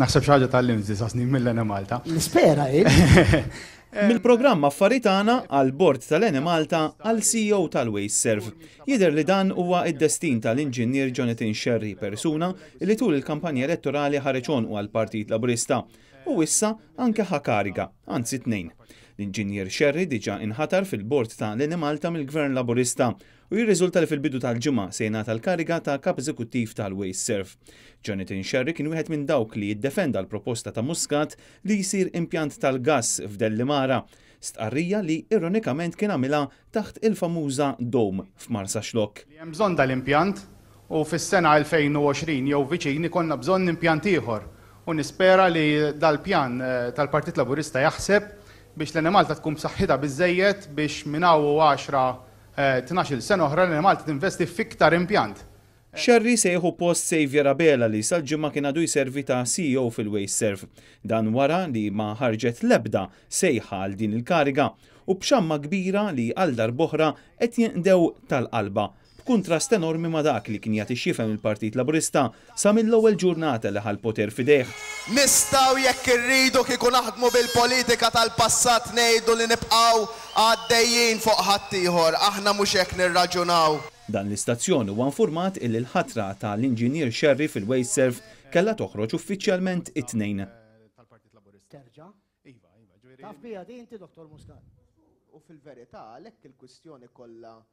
naħseb xaġa tal-limżi sasni mill-lena Malta. Nispera, eh? eh. Mill-programm affaritana għal bord tal-Ene Malta għal CEO tal wayserv Jider li dan huwa id-destin tal-inġinier Jonathan Sherry persuna li tul il-kampanja elettorali ħareċon u għal-Partit Laburista u issa anke ħakariga, anzi tnejn l inġinjer Sherry diġa inħatar fil-bord ta' l Malta mill-Gvern Laburista u jirriżulta li fil-bidu tal-ġimgħa se tal kariga ta' kap eżekuttiv tal-Waste Surf. Jonathan Sherry kien wieħed minn dawk li jiddefenda l-proposta ta' Muscat li jsir impjant tal-gass f'Dellimara, stqarrija li ironikament kien għamilha taħt il-famuża dom f'Marsa Xlok. Hemm bżonn dal-impjant u fis-sena 2020 jew viċini konna bżonn impjant ieħor u nispera li dal-pjan eh, tal-Partit Laburista jaħseb biex l-animal tkun b'saħħitha biżejjed biex minawu 10 12 sena oħra l-animal tinvesti fiktar impjant. Xarri sejħu post Sejvja Rabela li sal-ġimma kien għadu jservi ta' CEO fil-Wayserv. Dan wara li ma ħarġet lebda sejħa għal din il-kariga u bxamma kbira li għal boħra qed tal-qalba kontrast enormi ma dak li kien jagħti xifem il-Partit Laburista sa mill-ewwel ġurnata li ħal poter fideh. Nistgħu jekk irridu kieku naħdmu bil-politika tal-passat ngħidu li nibqgħu għaddejjin fuq ħadd ieħor, aħna mhux hekk nirraġunaw. Dan l-istazzjoni huwa infurmat il l-ħatra tal-inġinier Sherri fil-Waste Surf kella toħroġ uffiċjalment it-tnejn. Iva, iva, Taf bija di inti, dottor Muscat. U fil-verità, għalhekk il-kwistjoni kollha